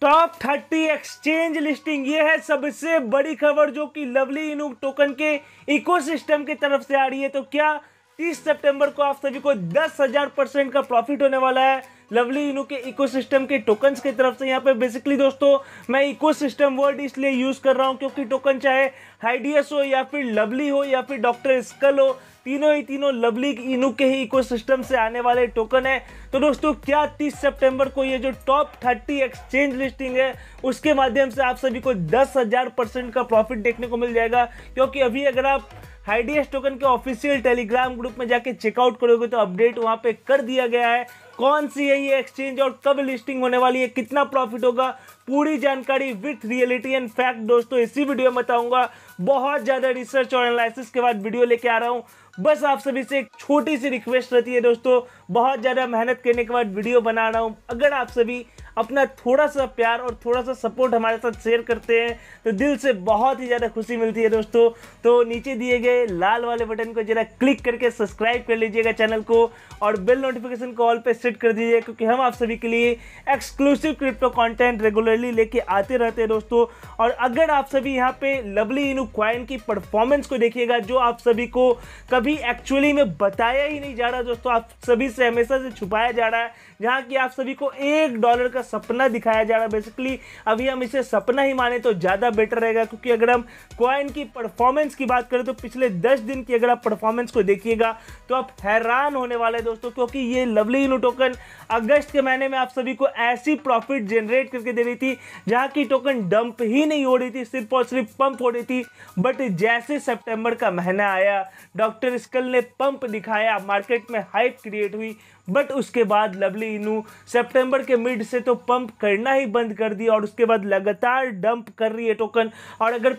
top thirty exchange listing ये है सबसे बड़ी खबर जो कि लवली इनूक टोकन के इकोसिस्टम की तरफ से आ रही है तो क्या 30 सितंबर को आप सभी को दस हजार परसेंट का प्रॉफिट होने वाला है लवली इनू के सिस्टम के टोकन्स की तरफ से यहाँ पे बेसिकली दोस्तों मैं सिस्टम वर्ड इसलिए यूज़ कर रहा हूँ क्योंकि टोकन चाहे हाइडियस हो या फिर लवली हो या फिर डॉक्टर स्कल हो तीनों ही तीनों लवली इनू के ही सिस्टम से आने वाले टोकन है तो दोस्तों क्या 30 सितंबर को ये जो टॉप 30 एक्सचेंज लिस्टिंग है उसके माध्यम से आप सभी को दस हज़ार परसेंट का प्रॉफिट देखने को मिल जाएगा क्योंकि अभी अगर आप हाईडीएस टोकन के ऑफिशियल टेलीग्राम ग्रुप में जाके चेकआउट करोगे तो अपडेट वहां पे कर दिया गया है कौन सी है ये एक्सचेंज और कब लिस्टिंग होने वाली है कितना प्रॉफिट होगा पूरी जानकारी विथ रियलिटी एंड फैक्ट दोस्तों इसी वीडियो में बताऊंगा बहुत ज़्यादा रिसर्च और एनालिसिस के बाद वीडियो लेके आ रहा हूँ बस आप सभी से एक छोटी सी रिक्वेस्ट रहती है दोस्तों बहुत ज़्यादा मेहनत करने के बाद वीडियो बना रहा हूँ अगर आप सभी अपना थोड़ा सा प्यार और थोड़ा सा सपोर्ट हमारे साथ शेयर करते हैं तो दिल से बहुत ही ज़्यादा खुशी मिलती है दोस्तों तो नीचे दिए गए लाल वाले बटन को ज़रा क्लिक करके सब्सक्राइब कर लीजिएगा चैनल को और बेल नोटिफिकेशन को ऑल पे सेट कर दीजिए क्योंकि हम आप सभी के लिए एक्सक्लूसिव क्रिप्टो कॉन्टेंट रेगुलरली लेके आते रहते हैं दोस्तों और अगर आप सभी यहाँ पर लवली इनू क्वाइन की परफॉर्मेंस को देखिएगा जो आप सभी को कभी एक्चुअली में बताया ही नहीं जा रहा दोस्तों आप सभी से हमेशा से छुपाया जा रहा है जहाँ की आप सभी को एक डॉलर का का सपना दिखाया जा रहा है बेसिकली अभी हम इसे सपना ही माने तो ज़्यादा बेटर रहेगा क्योंकि अगर हम क्वाइन की परफॉर्मेंस की बात करें तो पिछले दस दिन की अगर आप परफॉर्मेंस को देखिएगा तो आप हैरान होने वाले हैं दोस्तों क्योंकि ये लवली इनू टोकन अगस्त के महीने में आप सभी को ऐसी प्रॉफिट जनरेट करके दे रही थी जहाँ की टोकन डंप ही नहीं हो रही थी सिर्फ और सिर्फ पंप हो रही थी बट जैसे सितंबर का महीना आया डॉक्टर स्कल ने पंप दिखाया मार्केट में हाइप क्रिएट हुई बट उसके बाद लवली इनू सेप्टेम्बर के मिड से तो पंप करना ही बंद कर दिया और उसके बाद लगातार डंप कर रही है टोकन और अगर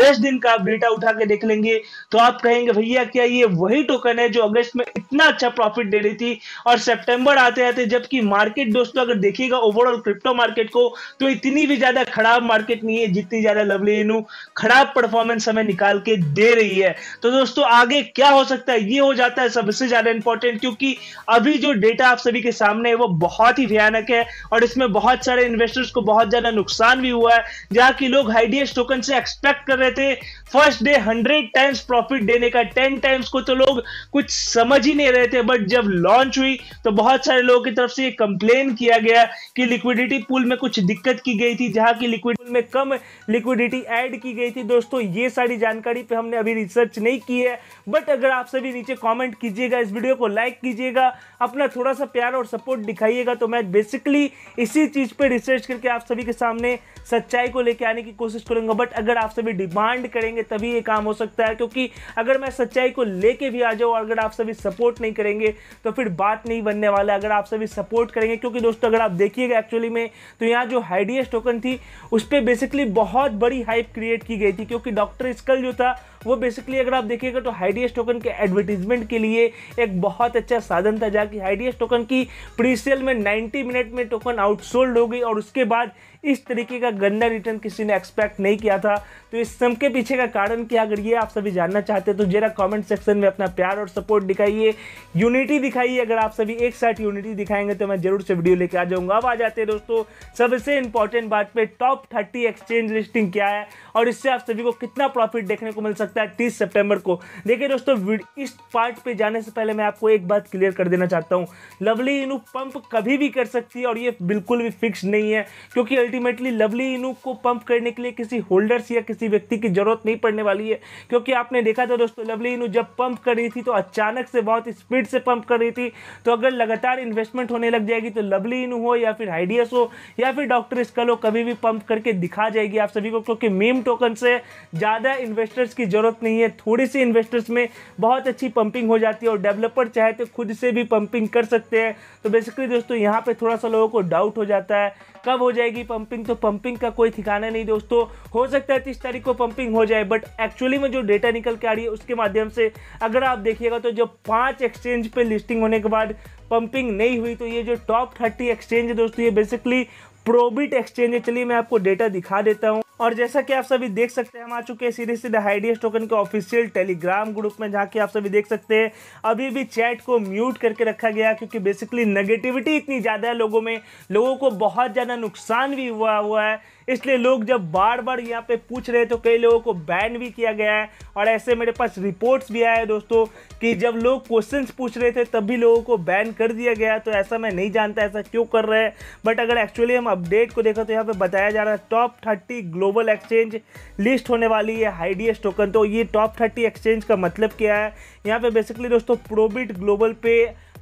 दस दिन का डेटा उठा के देख लेंगे तो आप कहेंगे भैया क्या ये वही टोकन है जो अगस्त में इतना अच्छा प्रॉफिट दे रही थी और सितंबर आते आते जबकि मार्केट दोस्तों अगर देखिएगा ओवरऑल क्रिप्टो मार्केट को तो इतनी भी ज्यादा खराब मार्केट नहीं है जितनी ज्यादा लवली इनू खराब परफॉर्मेंस हमें निकाल के दे रही है तो दोस्तों आगे क्या हो सकता है ये हो जाता है सबसे ज्यादा इंपॉर्टेंट क्योंकि अभी जो डेटा आप सभी के सामने है वो बहुत ही भयानक है और इसमें बहुत सारे इन्वेस्टर्स को बहुत ज्यादा नुकसान भी हुआ है जहां की लोग हाईडीएस टोकन से एक्सपेक्ट कर रहे थे first day hundred times profit देने का टेन टाइम्स को तो लोग कुछ समझ ही नहीं रहे थे बट जब लॉन्च हुई तो बहुत सारे लोगों की तरफ से कंप्लेन किया गया कि लिक्विडिटी पूल में कुछ दिक्कत की गई थी जहां की लिक्विड में कम लिक्विडिटी ऐड की गई थी दोस्तों ये सारी जानकारी पे हमने अभी रिसर्च नहीं की है बट अगर आप सभी नीचे कमेंट कीजिएगा इस वीडियो को लाइक कीजिएगा अपना अपना थोड़ा सा प्यार और सपोर्ट दिखाइएगा तो मैं बेसिकली इसी चीज़ पर रिसर्च करके आप सभी के सामने सच्चाई को लेकर आने की कोशिश करूंगा बट अगर आप सभी डिमांड करेंगे तभी ये काम हो सकता है क्योंकि अगर मैं सच्चाई को लेके भी आ जाऊँ अगर आप सभी सपोर्ट नहीं करेंगे तो फिर बात नहीं बनने वाला अगर आप सभी सपोर्ट करेंगे क्योंकि दोस्तों अगर आप देखिएगा एक्चुअली में तो यहाँ जो हाइडियस टोकन थी उस पर बेसिकली बहुत बड़ी हाइप क्रिएट की गई थी क्योंकि डॉक्टर स्कल जो था वो बेसिकली अगर आप देखिएगा तो हाइडियस टोकन के एडवर्टीजमेंट के लिए एक बहुत अच्छा साधन था जाकि आईडीएस टोकन की प्रीसेल में 90 मिनट में टोकन आउटसोल्ड हो गई और उसके बाद इस तरीके का गंदा रिटर्न किसी ने एक्सपेक्ट नहीं किया था तो इस सम के पीछे का कारण क्या अगर ये आप सभी जानना चाहते हैं तो जरा कमेंट सेक्शन में अपना प्यार और सपोर्ट दिखाइए यूनिटी दिखाइए अगर आप सभी एक साथ यूनिटी दिखाएंगे तो मैं जरूर से वीडियो लेकर आ जाऊंगा अब आ जाते हैं दोस्तों सबसे इंपॉर्टेंट बात पे टॉप थर्टी एक्सचेंज लिस्टिंग क्या है और इससे आप सभी को कितना प्रॉफिट देखने को मिल सकता है तीस सेप्टेम्बर को देखिए दोस्तों इस पार्ट पे जाने से पहले मैं आपको एक बात क्लियर कर देना चाहता हूँ लवली इनू पंप कभी भी कर सकती है और ये बिल्कुल भी फिक्स नहीं है क्योंकि अल्टीमेटली लवली इनू को पंप करने के लिए किसी होल्डर्स या किसी व्यक्ति की जरूरत नहीं पड़ने वाली है क्योंकि आपने देखा था दोस्तों लवली इनू जब पंप कर रही थी तो अचानक से बहुत स्पीड से पंप कर रही थी तो अगर लगातार इन्वेस्टमेंट होने लग जाएगी तो लवली इनू हो या फिर हाइडियस हो या फिर डॉक्टर स्कल हो कभी भी पंप करके दिखा जाएगी आप सभी को क्योंकि मीम टोकन से ज़्यादा इन्वेस्टर्स की ज़रूरत नहीं है थोड़ी सी इन्वेस्टर्स में बहुत अच्छी पंपिंग हो जाती है और डेवलपर चाहे तो खुद से भी पंपिंग कर सकते हैं तो बेसिकली दोस्तों यहाँ पर थोड़ा सा लोगों को डाउट हो जाता है कब हो जाएगी पंपिंग तो पंपिंग का कोई ठिकाना नहीं दोस्तों हो सकता है तीस तारीख को पंपिंग हो जाए बट एक्चुअली में जो डेटा निकल के आ रही है उसके माध्यम से अगर आप देखिएगा तो जब पाँच एक्सचेंज पर लिस्टिंग होने के बाद पंपिंग नहीं हुई तो ये जो टॉप थर्टी एक्सचेंज है दोस्तों ये बेसिकली प्रोबिट एक्सचेंज है चलिए मैं आपको डेटा दिखा देता हूँ और जैसा कि आप सभी देख सकते हैं हम आ चुके हैं सीधे सीधे हाइडियस टोकन के ऑफिशियल टेलीग्राम ग्रुप में जहाँ कि आप सभी देख सकते हैं अभी भी चैट को म्यूट करके रखा गया क्योंकि बेसिकली नेगेटिविटी इतनी ज़्यादा है लोगों में लोगों को बहुत ज़्यादा नुकसान भी हुआ हुआ है इसलिए लोग जब बार बार यहाँ पे पूछ रहे तो कई लोगों को बैन भी किया गया है और ऐसे मेरे पास रिपोर्ट्स भी आए दोस्तों कि जब लोग क्वेश्चंस पूछ रहे थे तब भी लोगों को बैन कर दिया गया तो ऐसा मैं नहीं जानता ऐसा क्यों कर रहे हैं बट अगर एक्चुअली हम अपडेट को देखा तो यहाँ पर बताया जा रहा है top thirty global exchange list होने वाली है हाईडीएस टोकन तो ये टॉप थर्टी एक्सचेंज का मतलब क्या है यहाँ पर बेसिकली दोस्तों प्रोबिट ग्लोबल पे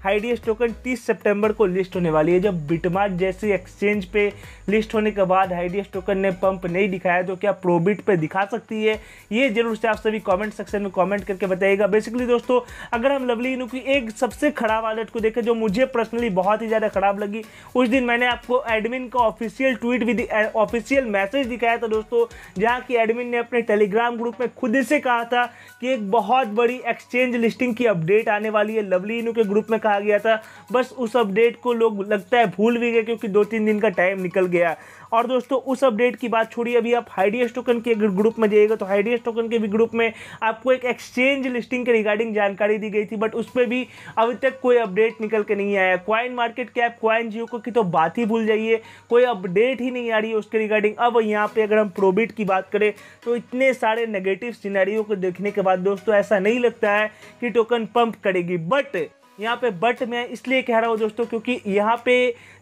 हाईडीएस टोकन 30 सितंबर को लिस्ट होने वाली है जब बिटमार्ट जैसी एक्सचेंज पे लिस्ट होने के बाद हाईडीएस टोकन ने पंप नहीं दिखाया तो क्या प्रोबिट पे दिखा सकती है ये जरूर से आप सभी कमेंट सेक्शन में कमेंट करके बताइएगा बेसिकली दोस्तों अगर हम लवली इनू की एक सबसे खराब आदत को देखें जो मुझे पर्सनली बहुत ही ज़्यादा खराब लगी उस दिन मैंने आपको एडमिन का ऑफिशियल ट्वीट भी ऑफिशियल मैसेज दिखाया था दोस्तों जहाँ की एडमिन ने अपने टेलीग्राम ग्रुप में खुद से कहा था कि एक बहुत बड़ी एक्सचेंज लिस्टिंग की अपडेट आने वाली है लवली इनू के ग्रुप में कहा आ गया था बस उस अपडेट को लोग लगता है भूल भी गए क्योंकि दो तीन दिन का टाइम निकल गया और दोस्तों उस अपडेट की बात छोड़िए अभी आप हाइडियस टोकन के ग्रुप में जाइएगा तो हाइडियस टोकन के भी ग्रुप में आपको एक एक्सचेंज लिस्टिंग के रिगार्डिंग जानकारी दी गई थी बट उस पर भी अभी तक कोई अपडेट निकल के नहीं आया CoinMarketCap CoinGecko की तो बात ही भूल जाइए कोई अपडेट ही नहीं आ रही है उसके रिगार्डिंग अब यहाँ पर अगर हम प्रोबिट की बात करें तो इतने सारे नेगेटिव सीनारियों को देखने के बाद दोस्तों ऐसा नहीं लगता है कि टोकन पंप करेगी बट यहाँ पे बट मैं इसलिए कह रहा हूँ दोस्तों क्योंकि यहाँ पे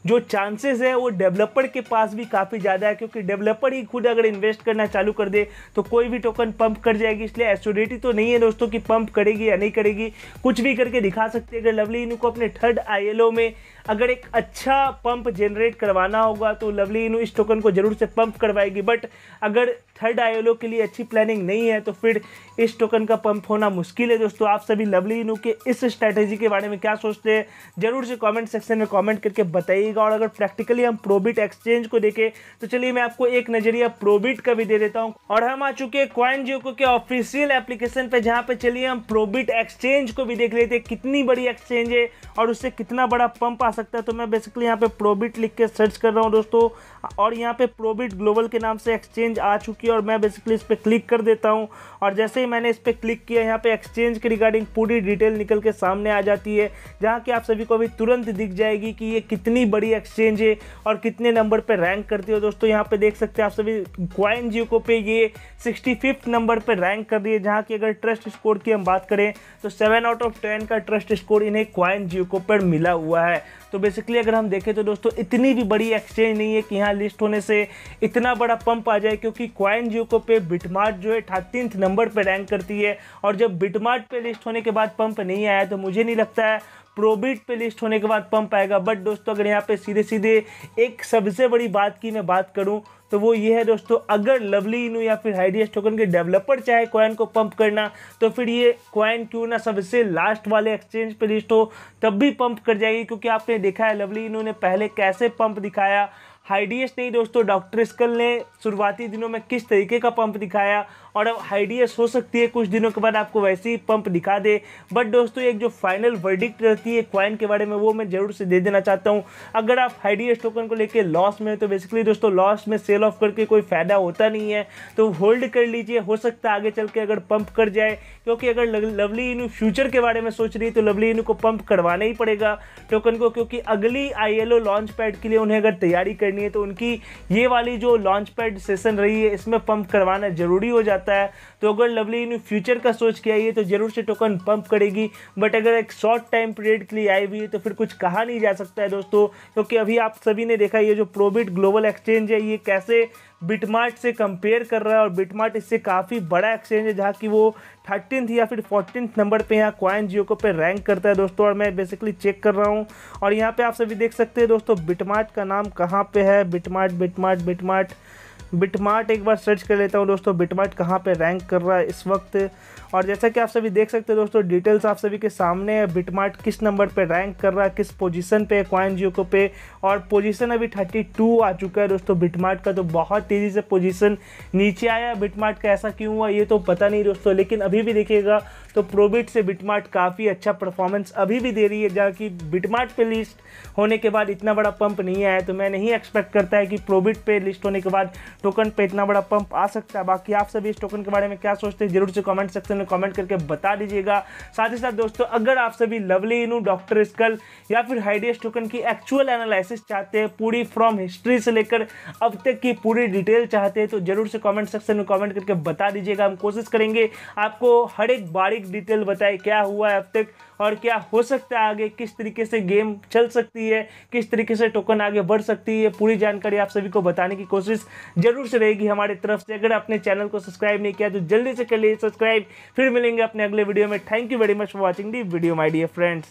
जो चांसेस है वो डेवलपर के पास भी काफ़ी ज़्यादा है क्योंकि डेवलपर ही खुद अगर इन्वेस्ट करना चालू कर दे तो कोई भी टोकन पंप कर जाएगी इसलिए एस्टोरिटी तो नहीं है दोस्तों कि पंप करेगी या नहीं करेगी कुछ भी करके दिखा सकते हैं अगर लवली इनू को अपने थर्ड आई में अगर एक अच्छा पंप जनरेट करवाना होगा तो लवली इनू इस टोकन को ज़रूर से पंप करवाएगी बट अगर थर्ड आई के लिए अच्छी प्लानिंग नहीं है तो फिर इस टोकन का पंप होना मुश्किल है दोस्तों आप सभी लवली इनू के इस स्ट्रैटेजी के बारे में क्या सोचते हैं ज़रूर से कॉमेंट सेक्शन में कॉमेंट करके बताइए लगेगा और अगर प्रैक्टिकली हम प्रोबिट एक्सचेंज को देखें तो चलिए मैं आपको एक नज़रिया प्रोबिट का भी दे देता हूँ और हम आ चुके हैं क्वाइन जियो के ऑफिशियल एप्लीकेशन पे जहाँ पे चलिए हम प्रोबिट एक्सचेंज को भी देख लेते हैं कितनी बड़ी एक्सचेंज है और उससे कितना बड़ा पंप आ सकता है तो मैं बेसिकली यहाँ पे प्रोबिट लिख के सर्च कर रहा हूँ दोस्तों और यहाँ पे प्रोबिट ग्लोबल के नाम से एक्सचेंज आ चुकी है और मैं बेसिकली इस पर क्लिक कर देता हूँ और जैसे ही मैंने इस पर क्लिक किया यहाँ पे एक्सचेंज के रिगार्डिंग पूरी डिटेल निकल के सामने आ जाती है जहाँ कि आप सभी को अभी तुरंत दिख जाएगी कि ये कितनी बड़ी बड़ी एक्सचेंज है और कितने नंबर पर रैंक करती है दोस्तों यहाँ पे देख सकते हैं आप सभी क्वाइन जियो को पे ये सिक्सटी फिफ्थ नंबर पर रैंक कर रही है जहाँ की अगर ट्रस्ट स्कोर की हम बात करें तो सेवन आउट ऑफ टेन का ट्रस्ट स्कोर इन्हें क्वाइन जियो को पर मिला हुआ है तो बेसिकली अगर हम देखें तो दोस्तों इतनी भी बड़ी एक्सचेंज नहीं है कि यहाँ लिस्ट होने से इतना बड़ा पंप आ जाए क्योंकि क्वाइन जियो पे बिटमार्ट जो है थर्टीन नंबर पर रैंक करती है और जब बिटमार्ट पे लिस्ट होने के बाद पंप नहीं आया तो मुझे नहीं लगता है प्रोबिट पे लिस्ट होने के बाद पंप आएगा बट दोस्तों अगर यहाँ पे सीधे सीधे एक सबसे बड़ी बात की मैं बात करूँ तो वो ये है दोस्तों अगर लवली इनू या फिर हाइडीएस टोकन के डेवलपर चाहे कॉइन को पंप करना तो फिर ये कॉइन क्यों ना सबसे लास्ट वाले एक्सचेंज पर लिस्ट हो तब भी पंप कर जाएगी क्योंकि आपने देखा है लवली इनू ने पहले कैसे पंप दिखाया हाइडीएस नहीं दोस्तों डॉक्टर स्कल ने शुरुआती दिनों में किस तरीके का पंप दिखाया और अब हाईडीएस हो सकती है कुछ दिनों के बाद आपको वैसे ही पंप दिखा दे बट दोस्तों एक जो फाइनल वर्डिक्ट रहती है क्वाइन के बारे में वो मैं जरूर से दे देना चाहता हूँ अगर आप हाईडीएस टोकन को लेकर लॉस में तो बेसिकली दोस्तों लॉस में सेल ऑफ करके कोई फ़ायदा होता नहीं है तो होल्ड कर लीजिए हो सकता है आगे चल के अगर पंप कर जाए क्योंकि अगर लवली इनू फ्यूचर के बारे में सोच रही है तो लवली इनू को पंप करवाना ही पड़ेगा टोकन को क्योंकि अगली आई लॉन्च पैड के लिए उन्हें अगर तैयारी करनी है तो उनकी ये वाली जो लॉन्च पैड सेशन रही है इसमें पंप करवाना ज़रूरी हो जाता जाता है तो अगर लवली ने फ्यूचर का सोच के आई है तो ज़रूर से टोकन पंप करेगी बट अगर एक शॉर्ट टाइम पीरियड के लिए आई हुई है तो फिर कुछ कहा नहीं जा सकता है दोस्तों क्योंकि तो अभी आप सभी ने देखा ये जो प्रोबिट ग्लोबल एक्सचेंज है ये कैसे बिटमार्ट से कंपेयर कर रहा है और बिटमार्ट इससे काफ़ी बड़ा एक्सचेंज है जहाँ की वो थर्टीन या फिर फोर्टीन नंबर पे यहाँ क्वाइन जियो को पे रैंक करता है दोस्तों और मैं बेसिकली चेक कर रहा हूँ और यहाँ पे आप सभी देख सकते हैं दोस्तों बिटमार्ट का नाम कहाँ पे है बिटमार्ट बिटमार्ट बिटमार्ट बिटमार्ट एक बार सर्च कर लेता हूँ दोस्तों बिटमार्ट कहाँ पे रैंक कर रहा है इस वक्त और जैसा कि आप सभी देख सकते हो दोस्तों डिटेल्स आप सभी के सामने है बिटमार्ट किस नंबर पर रैंक कर रहा है किस पोजीशन पे है क्वाइन जियो पे और पोजीशन अभी 32 आ चुका है दोस्तों बिटमार्ट का तो बहुत तेज़ी से पोजीशन नीचे आया बिटमार्ट का ऐसा क्यों हुआ ये तो पता नहीं दोस्तों लेकिन अभी भी देखिएगा तो प्रोबिट से बिटमार्ट काफ़ी अच्छा परफॉर्मेंस अभी भी दे रही है जहाँ की बिटमार्ट पे लिस्ट होने के बाद इतना बड़ा पंप नहीं आया तो मैं नहीं एक्सपेक्ट करता है कि प्रोबिट पे लिस्ट होने के बाद टोकन पर इतना बड़ा पंप आ सकता है बाकी आप सभी इस टोकन के बारे में क्या सोचते हैं जरूर से कमेंट सेक्शन में कमेंट करके बता दीजिएगा साथ ही साथ दोस्तों अगर आप सभी लवली इनू डॉक्टर स्कल या फिर हाइडियस टोकन की एक्चुअल एनालिसिस चाहते हैं पूरी फ्रॉम हिस्ट्री से लेकर अब तक की पूरी डिटेल चाहते हैं तो जरूर से कॉमेंट सेक्शन में कॉमेंट करके बता दीजिएगा हम कोशिश करेंगे आपको हर एक बारीक डिटेल बताए क्या हुआ है अब तक और क्या हो सकता है आगे किस तरीके से गेम चल सकती है किस तरीके से टोकन आगे बढ़ सकती है पूरी जानकारी आप सभी को बताने की कोशिश जरूर से रहेगी हमारे तरफ से अगर आपने चैनल को सब्सक्राइब नहीं किया तो जल्दी से कर लीजिए सब्सक्राइब फिर मिलेंगे अपने अगले वीडियो में thank you very much for watching the video my dear friends